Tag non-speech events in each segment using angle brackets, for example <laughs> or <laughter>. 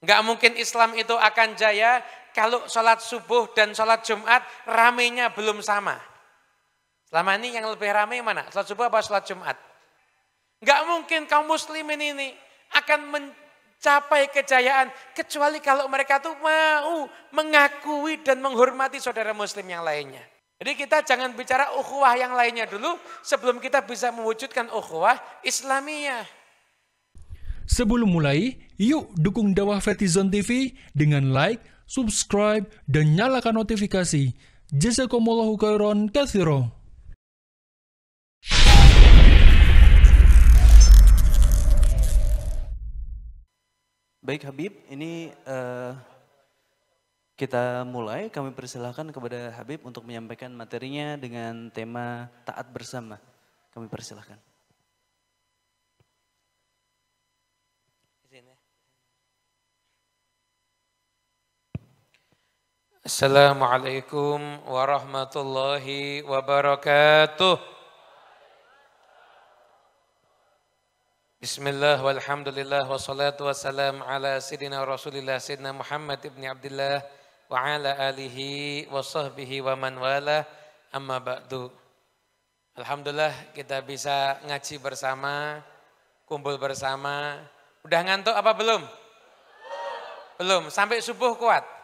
Enggak mungkin Islam itu akan jaya kalau sholat subuh dan sholat Jumat ramenya belum sama. Selama ini yang lebih ramai mana? Sholat subuh apa sholat Jumat? Enggak mungkin kaum muslimin ini akan mencapai kejayaan kecuali kalau mereka tuh mau mengakui dan menghormati saudara muslim yang lainnya. Jadi kita jangan bicara ukhuwah yang lainnya dulu sebelum kita bisa mewujudkan ukhuwah Islamiyah. Sebelum mulai, yuk dukung dakwah Fetizon TV dengan like, subscribe, dan nyalakan notifikasi. Jazakumullahu khairan kathiro. Baik Habib, ini uh, kita mulai. Kami persilahkan kepada Habib untuk menyampaikan materinya dengan tema taat bersama. Kami persilahkan. Assalamualaikum warahmatullahi wabarakatuh. Bismillah walhamdulillah wassalatu wassalam ala sidina Rasulillah sidina Muhammad ibn Abdullah wa ala alihi wa sahbihi wa man wala amma ba'du. Alhamdulillah kita bisa ngaji bersama, kumpul bersama. Udah ngantuk apa belum? Belum, sampai subuh kuat.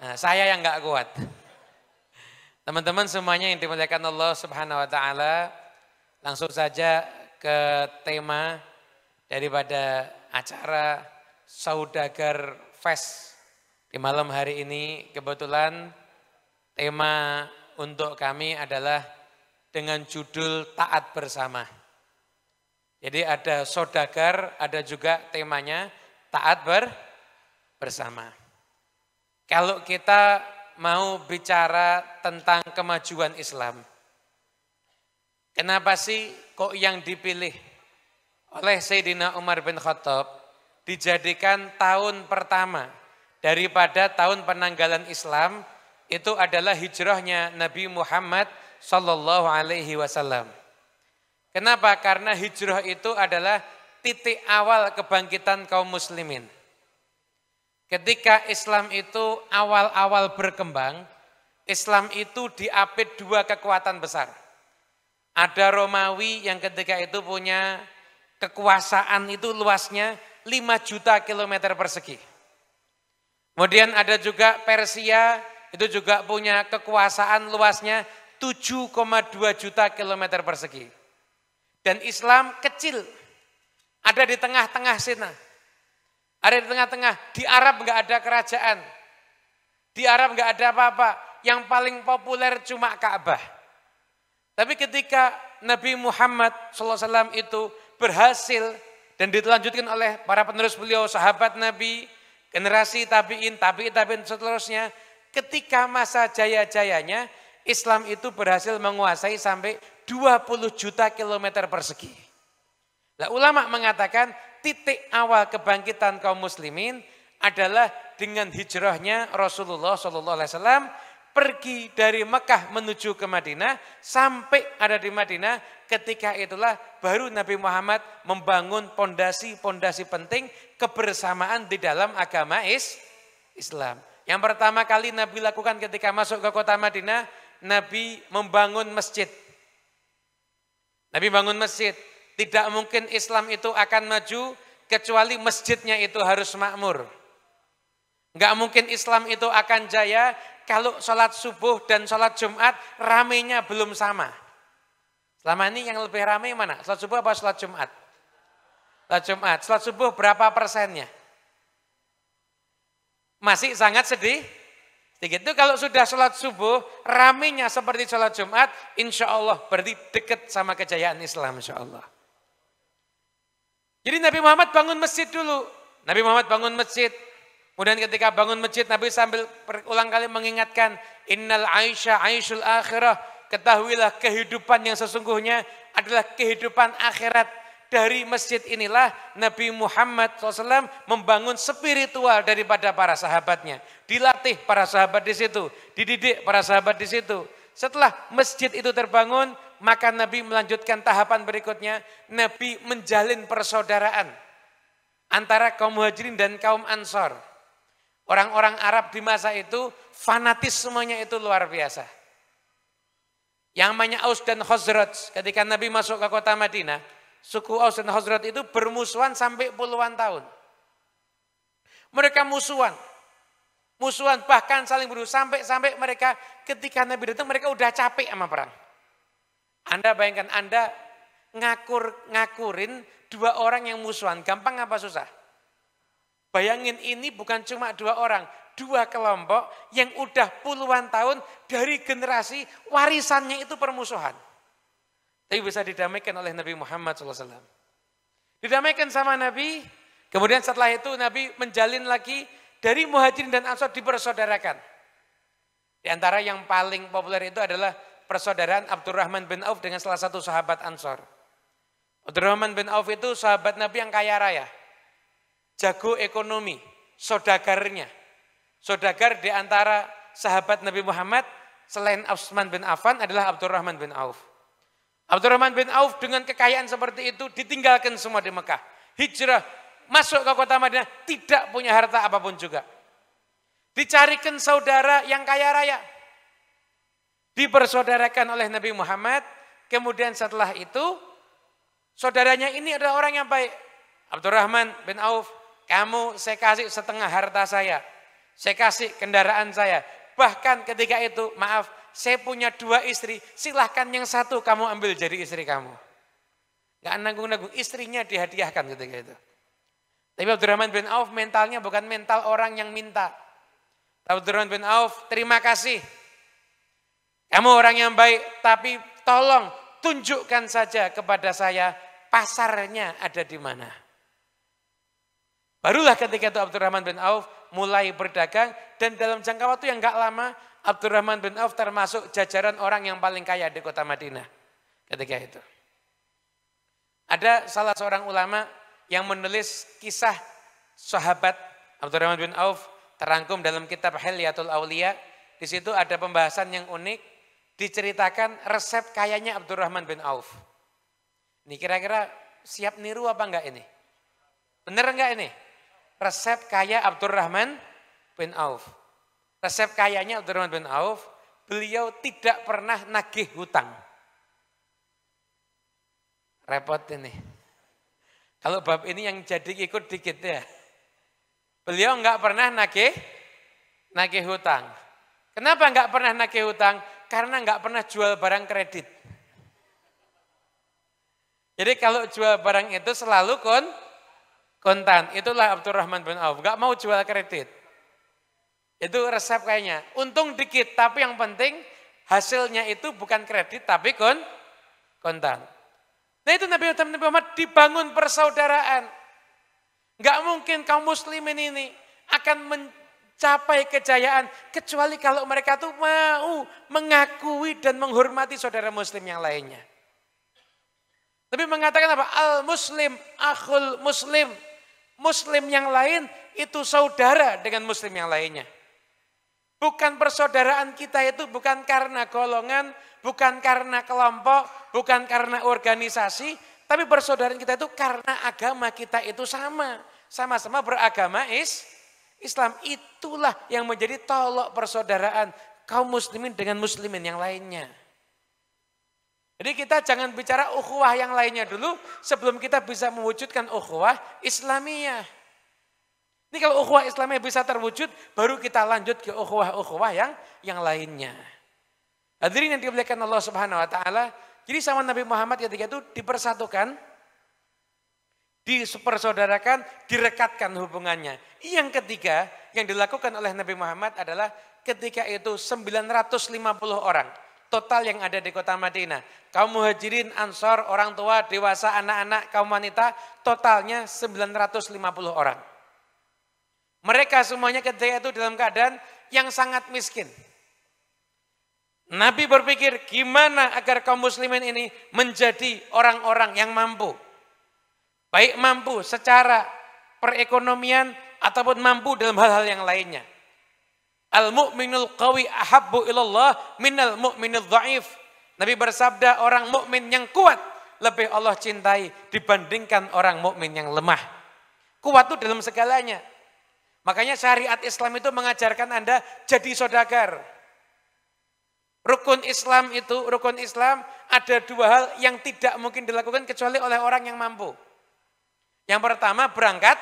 Nah, saya yang nggak kuat. Teman-teman semuanya yang dimuliakan Allah Subhanahu wa taala, langsung saja ke tema daripada acara Saudagar Fest di malam hari ini. Kebetulan tema untuk kami adalah dengan judul taat bersama. Jadi ada Saudagar, ada juga temanya taat ber bersama. Kalau kita mau bicara tentang kemajuan Islam, kenapa sih kok yang dipilih oleh Sayyidina Umar bin Khattab dijadikan tahun pertama daripada tahun penanggalan Islam itu adalah hijrahnya Nabi Muhammad Sallallahu Alaihi Wasallam. Kenapa? Karena hijrah itu adalah titik awal kebangkitan kaum muslimin. Ketika Islam itu awal-awal berkembang, Islam itu diapit dua kekuatan besar. Ada Romawi yang ketika itu punya kekuasaan itu luasnya 5 juta kilometer persegi. Kemudian ada juga Persia itu juga punya kekuasaan luasnya 7,2 juta kilometer persegi. Dan Islam kecil, ada di tengah-tengah sana. -tengah ada di tengah-tengah. Di Arab nggak ada kerajaan. Di Arab nggak ada apa-apa. Yang paling populer cuma Ka'bah. Tapi ketika Nabi Muhammad SAW itu berhasil dan ditelanjutkan oleh para penerus beliau, sahabat Nabi, generasi tabiin, tabiin, tabiin seterusnya. Ketika masa jaya-jayanya, Islam itu berhasil menguasai sampai 20 juta kilometer persegi. Nah, ulama mengatakan titik awal kebangkitan kaum muslimin adalah dengan hijrahnya Rasulullah Shallallahu Alaihi Wasallam pergi dari Mekah menuju ke Madinah sampai ada di Madinah ketika itulah baru Nabi Muhammad membangun pondasi-pondasi penting kebersamaan di dalam agama is Islam. Yang pertama kali Nabi lakukan ketika masuk ke kota Madinah, Nabi membangun masjid. Nabi bangun masjid. Tidak mungkin Islam itu akan maju kecuali masjidnya itu harus makmur. Enggak mungkin Islam itu akan jaya kalau sholat subuh dan sholat Jumat ramenya belum sama. Selama ini yang lebih ramai mana? Sholat subuh apa sholat Jumat? Sholat Jumat. Sholat subuh berapa persennya? Masih sangat sedih? Sedikit itu kalau sudah sholat subuh, ramenya seperti sholat Jumat, insya Allah berarti dekat sama kejayaan Islam insya Allah. Jadi Nabi Muhammad bangun masjid dulu. Nabi Muhammad bangun masjid. Kemudian ketika bangun masjid Nabi sambil berulang kali mengingatkan innal aisyah aisyul akhirah ketahuilah kehidupan yang sesungguhnya adalah kehidupan akhirat. Dari masjid inilah Nabi Muhammad SAW membangun spiritual daripada para sahabatnya. Dilatih para sahabat di situ, dididik para sahabat di situ. Setelah masjid itu terbangun, maka Nabi melanjutkan tahapan berikutnya. Nabi menjalin persaudaraan antara kaum muhajirin dan kaum ansor. Orang-orang Arab di masa itu fanatis semuanya itu luar biasa. Yang namanya Aus dan Khazraj ketika Nabi masuk ke kota Madinah, suku Aus dan Khazraj itu bermusuhan sampai puluhan tahun. Mereka musuhan, musuhan bahkan saling berusaha sampai sampai mereka ketika Nabi datang mereka udah capek sama perang. Anda bayangkan Anda ngakur ngakurin dua orang yang musuhan, gampang apa susah? Bayangin ini bukan cuma dua orang, dua kelompok yang udah puluhan tahun dari generasi warisannya itu permusuhan. Tapi bisa didamaikan oleh Nabi Muhammad SAW. Didamaikan sama Nabi, kemudian setelah itu Nabi menjalin lagi dari muhajirin dan ansor dipersaudarakan. Di antara yang paling populer itu adalah persaudaraan Abdurrahman bin Auf dengan salah satu sahabat Ansor. Abdurrahman bin Auf itu sahabat Nabi yang kaya raya. Jago ekonomi, sodagarnya. Sodagar di antara sahabat Nabi Muhammad selain Utsman bin Affan adalah Abdurrahman bin Auf. Abdurrahman bin Auf dengan kekayaan seperti itu ditinggalkan semua di Mekah. Hijrah masuk ke kota Madinah tidak punya harta apapun juga. Dicarikan saudara yang kaya raya dipersaudarakan oleh Nabi Muhammad, kemudian setelah itu saudaranya ini adalah orang yang baik. Abdurrahman bin Auf, kamu saya kasih setengah harta saya, saya kasih kendaraan saya. Bahkan ketika itu, maaf, saya punya dua istri, silahkan yang satu kamu ambil jadi istri kamu. Gak nanggung-nanggung, istrinya dihadiahkan ketika itu. Tapi Abdurrahman bin Auf mentalnya bukan mental orang yang minta. Abdurrahman bin Auf, terima kasih kamu orang yang baik, tapi tolong tunjukkan saja kepada saya pasarnya ada di mana. Barulah ketika itu Abdurrahman bin Auf mulai berdagang dan dalam jangka waktu yang gak lama Abdurrahman bin Auf termasuk jajaran orang yang paling kaya di kota Madinah ketika itu. Ada salah seorang ulama yang menulis kisah sahabat Abdurrahman bin Auf terangkum dalam kitab Hilyatul Aulia. Di situ ada pembahasan yang unik diceritakan resep kayaknya Abdurrahman bin Auf. Ini kira-kira siap niru apa enggak ini? benar enggak ini? Resep kaya Abdurrahman bin Auf. Resep kayanya Abdurrahman bin Auf, beliau tidak pernah nagih hutang. Repot ini. Kalau bab ini yang jadi ikut dikit ya. Beliau enggak pernah nagih nagih hutang. Kenapa enggak pernah nagih hutang? Karena nggak pernah jual barang kredit. Jadi kalau jual barang itu selalu kon kontan. Itulah Abdurrahman bin Auf. Gak mau jual kredit. Itu resep kayaknya. Untung dikit, tapi yang penting hasilnya itu bukan kredit, tapi kon kontan. Nah itu Nabi Muhammad, Nabi Muhammad dibangun persaudaraan. Gak mungkin kaum muslimin ini akan men capai kejayaan kecuali kalau mereka tuh mau mengakui dan menghormati saudara muslim yang lainnya. Tapi mengatakan apa? Al muslim, akhul muslim. Muslim yang lain itu saudara dengan muslim yang lainnya. Bukan persaudaraan kita itu bukan karena golongan, bukan karena kelompok, bukan karena organisasi, tapi persaudaraan kita itu karena agama kita itu sama. Sama-sama beragama is Islam itulah yang menjadi tolok persaudaraan kaum muslimin dengan muslimin yang lainnya. Jadi kita jangan bicara ukhuwah yang lainnya dulu sebelum kita bisa mewujudkan ukhuwah Islamiyah. Ini kalau ukhuwah Islamiyah bisa terwujud baru kita lanjut ke ukhuwah-ukhuwah yang yang lainnya. Hadirin yang dimuliakan Allah Subhanahu wa taala, jadi sama Nabi Muhammad ketika itu dipersatukan dipersaudarakan, direkatkan hubungannya. Yang ketiga yang dilakukan oleh Nabi Muhammad adalah ketika itu 950 orang total yang ada di kota Madinah. Kaum muhajirin, ansor, orang tua, dewasa, anak-anak, kaum wanita, totalnya 950 orang. Mereka semuanya ketika itu dalam keadaan yang sangat miskin. Nabi berpikir gimana agar kaum muslimin ini menjadi orang-orang yang mampu. Baik mampu secara perekonomian ataupun mampu dalam hal-hal yang lainnya. Al-mu'minul qawi ahabbu ilallah minal mu'minul dha'if. Nabi bersabda orang mukmin yang kuat lebih Allah cintai dibandingkan orang mukmin yang lemah. Kuat itu dalam segalanya. Makanya syariat Islam itu mengajarkan Anda jadi sodagar. Rukun Islam itu, rukun Islam ada dua hal yang tidak mungkin dilakukan kecuali oleh orang yang mampu. Yang pertama berangkat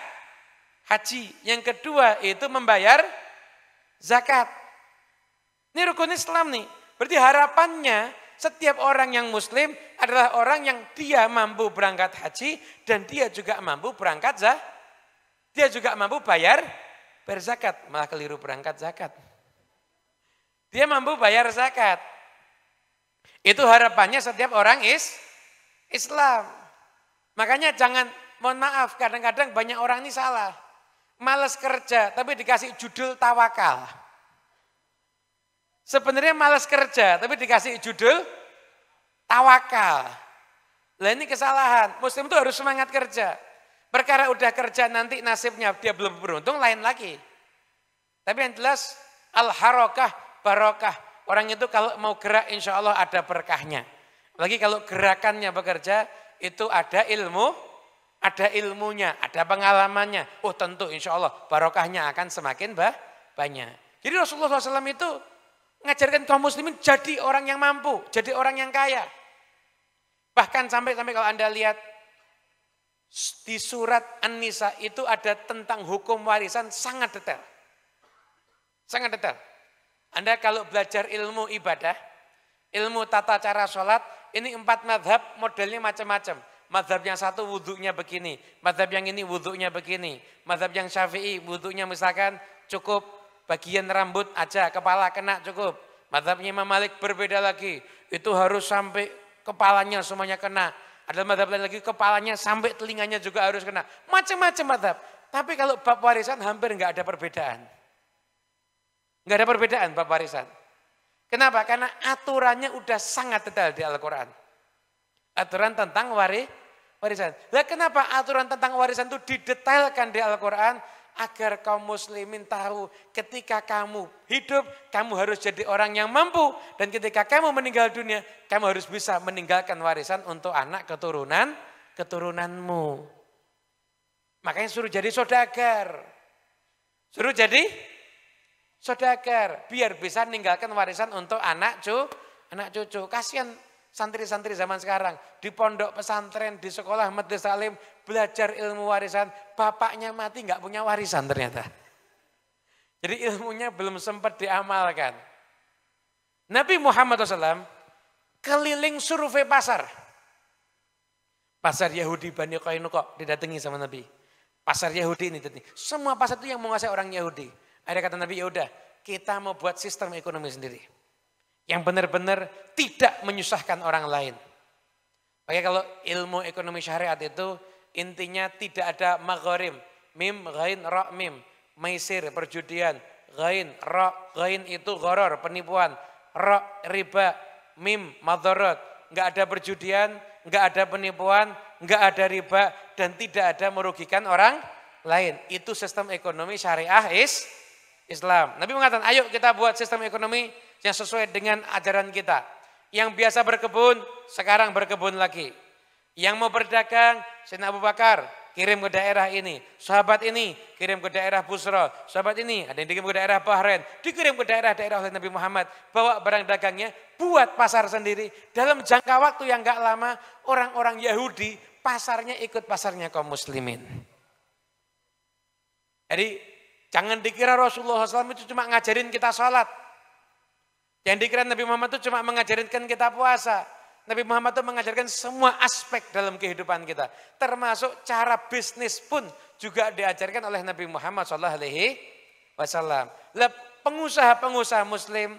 haji. Yang kedua itu membayar zakat. Ini rukun Islam nih. Berarti harapannya setiap orang yang muslim adalah orang yang dia mampu berangkat haji dan dia juga mampu berangkat zakat. Dia juga mampu bayar berzakat, malah keliru berangkat zakat. Dia mampu bayar zakat. Itu harapannya setiap orang is Islam. Makanya jangan mohon maaf kadang-kadang banyak orang ini salah. Males kerja tapi dikasih judul tawakal. Sebenarnya males kerja tapi dikasih judul tawakal. Lah ini kesalahan. Muslim itu harus semangat kerja. Perkara udah kerja nanti nasibnya dia belum beruntung lain lagi. Tapi yang jelas al-harokah barokah. Orang itu kalau mau gerak insya Allah ada berkahnya. Lagi kalau gerakannya bekerja itu ada ilmu ada ilmunya, ada pengalamannya. Oh tentu insya Allah barokahnya akan semakin bah, banyak. Jadi Rasulullah SAW itu mengajarkan kaum muslimin jadi orang yang mampu, jadi orang yang kaya. Bahkan sampai-sampai kalau Anda lihat di surat An-Nisa itu ada tentang hukum warisan sangat detail. Sangat detail. Anda kalau belajar ilmu ibadah, ilmu tata cara sholat, ini empat madhab modelnya macam-macam. Madhab yang satu wudhunya begini. Madhab yang ini wudhunya begini. Madhab yang syafi'i wudhunya misalkan cukup bagian rambut aja. Kepala kena cukup. Madhabnya Imam Malik berbeda lagi. Itu harus sampai kepalanya semuanya kena. Ada madhab lain lagi kepalanya sampai telinganya juga harus kena. Macam-macam madhab. Tapi kalau bab warisan hampir nggak ada perbedaan. Nggak ada perbedaan bab warisan. Kenapa? Karena aturannya udah sangat detail di Al-Quran aturan tentang waris warisan. Lah kenapa aturan tentang warisan itu didetailkan di Al-Quran? Agar kaum muslimin tahu ketika kamu hidup, kamu harus jadi orang yang mampu. Dan ketika kamu meninggal dunia, kamu harus bisa meninggalkan warisan untuk anak keturunan, keturunanmu. Makanya suruh jadi sodagar. Suruh jadi sodagar. Biar bisa meninggalkan warisan untuk anak cucu anak cucu. Kasihan santri-santri zaman sekarang di pondok pesantren di sekolah madrasah salim belajar ilmu warisan bapaknya mati nggak punya warisan ternyata jadi ilmunya belum sempat diamalkan Nabi Muhammad SAW keliling survei pasar pasar Yahudi Bani Qainuqa didatangi sama Nabi pasar Yahudi ini tadi semua pasar itu yang menguasai orang Yahudi ada kata Nabi Yaudah kita mau buat sistem ekonomi sendiri yang benar-benar tidak menyusahkan orang lain. Oke kalau ilmu ekonomi syariat itu intinya tidak ada maghrim, mim, ghain, ra, mim, maisir, perjudian, ghain, ra, ghain itu goror, penipuan, ra, riba, mim, madorot, nggak ada perjudian, nggak ada penipuan, nggak ada riba, dan tidak ada merugikan orang lain. Itu sistem ekonomi syariah is Islam. Nabi mengatakan, ayo kita buat sistem ekonomi yang sesuai dengan ajaran kita. Yang biasa berkebun, sekarang berkebun lagi. Yang mau berdagang, Sina Abu Bakar, kirim ke daerah ini. Sahabat ini, kirim ke daerah Busra. Sahabat ini, ada yang dikirim ke daerah Bahrain. Dikirim ke daerah-daerah oleh Nabi Muhammad. Bawa barang dagangnya, buat pasar sendiri. Dalam jangka waktu yang gak lama, orang-orang Yahudi, pasarnya ikut pasarnya kaum muslimin. Jadi jangan dikira Rasulullah SAW itu cuma ngajarin kita sholat. Yang dikira Nabi Muhammad itu cuma mengajarkan kita puasa. Nabi Muhammad itu mengajarkan semua aspek dalam kehidupan kita. Termasuk cara bisnis pun juga diajarkan oleh Nabi Muhammad Shallallahu Alaihi Wasallam. Pengusaha-pengusaha Muslim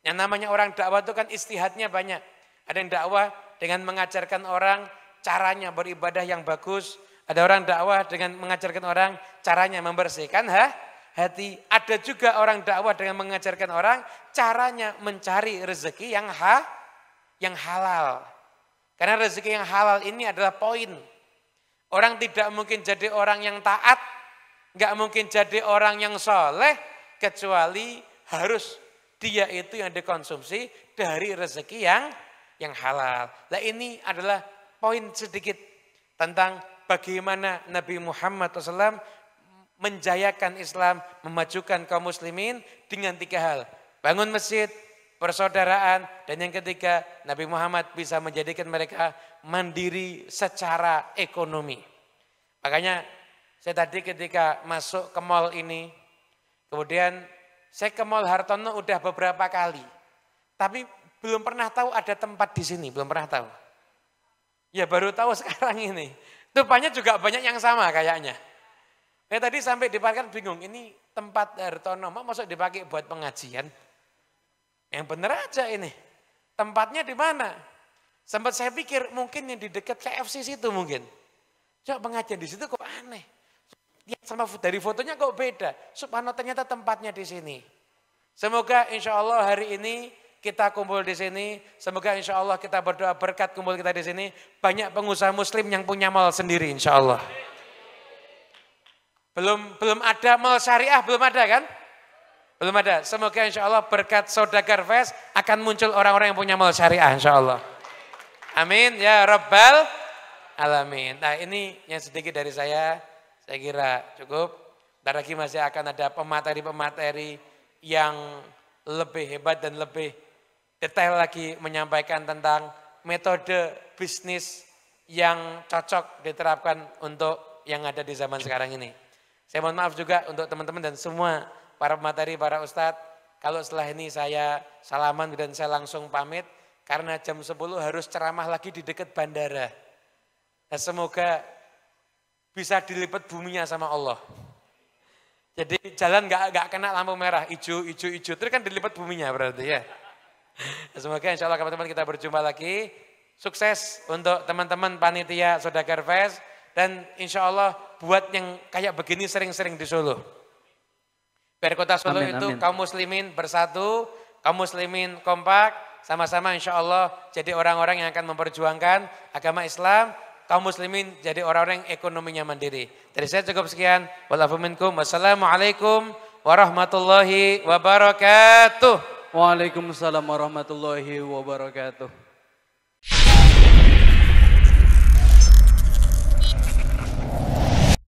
yang namanya orang dakwah itu kan istihadnya banyak. Ada yang dakwah dengan mengajarkan orang caranya beribadah yang bagus. Ada orang dakwah dengan mengajarkan orang caranya membersihkan ha? hati. Ada juga orang dakwah dengan mengajarkan orang caranya mencari rezeki yang ha, yang halal. Karena rezeki yang halal ini adalah poin. Orang tidak mungkin jadi orang yang taat, nggak mungkin jadi orang yang soleh, kecuali harus dia itu yang dikonsumsi dari rezeki yang yang halal. Nah ini adalah poin sedikit tentang bagaimana Nabi Muhammad SAW menjayakan Islam, memajukan kaum muslimin dengan tiga hal. Bangun masjid, persaudaraan, dan yang ketiga Nabi Muhammad bisa menjadikan mereka mandiri secara ekonomi. Makanya saya tadi ketika masuk ke mall ini, kemudian saya ke mall Hartono udah beberapa kali. Tapi belum pernah tahu ada tempat di sini, belum pernah tahu. Ya baru tahu <laughs> sekarang ini. Rupanya juga banyak yang sama kayaknya. Nah tadi sampai di dipakai bingung, ini tempat Hartono, mak masuk dipakai buat pengajian. Yang bener aja ini, tempatnya di mana? Sempat saya pikir mungkin yang di dekat KFC situ mungkin. Coba pengajian di situ kok aneh. Lihat sama dari fotonya kok beda. Subhanallah ternyata tempatnya di sini. Semoga insya Allah hari ini kita kumpul di sini. Semoga insya Allah kita berdoa berkat kumpul kita di sini. Banyak pengusaha muslim yang punya mal sendiri insya Allah. Belum belum ada mal syariah, belum ada kan? Belum ada. Semoga insya Allah berkat Sodagar Fest akan muncul orang-orang yang punya mal syariah insya Allah. Amin ya Rabbal Alamin. Nah ini yang sedikit dari saya, saya kira cukup. Ntar lagi masih akan ada pemateri-pemateri yang lebih hebat dan lebih detail lagi menyampaikan tentang metode bisnis yang cocok diterapkan untuk yang ada di zaman sekarang ini. Saya mohon maaf juga untuk teman-teman dan semua para pemateri, para ustadz. Kalau setelah ini saya salaman dan saya langsung pamit. Karena jam 10 harus ceramah lagi di dekat bandara. Nah, semoga bisa dilipat buminya sama Allah. Jadi jalan gak, gak kena lampu merah, hijau, hijau, hijau. Terus kan dilipat buminya berarti ya. Nah, semoga insya Allah teman-teman kita berjumpa lagi. Sukses untuk teman-teman panitia Sodagar Fest. Dan insya Allah buat yang kayak begini sering-sering di Solo. Biar kota Solo amin, itu amin. kaum muslimin bersatu, kaum muslimin kompak, sama-sama insya Allah jadi orang-orang yang akan memperjuangkan agama Islam, kaum muslimin jadi orang-orang yang ekonominya mandiri. Dari saya cukup sekian. Wassalamualaikum warahmatullahi wabarakatuh. Waalaikumsalam warahmatullahi wabarakatuh.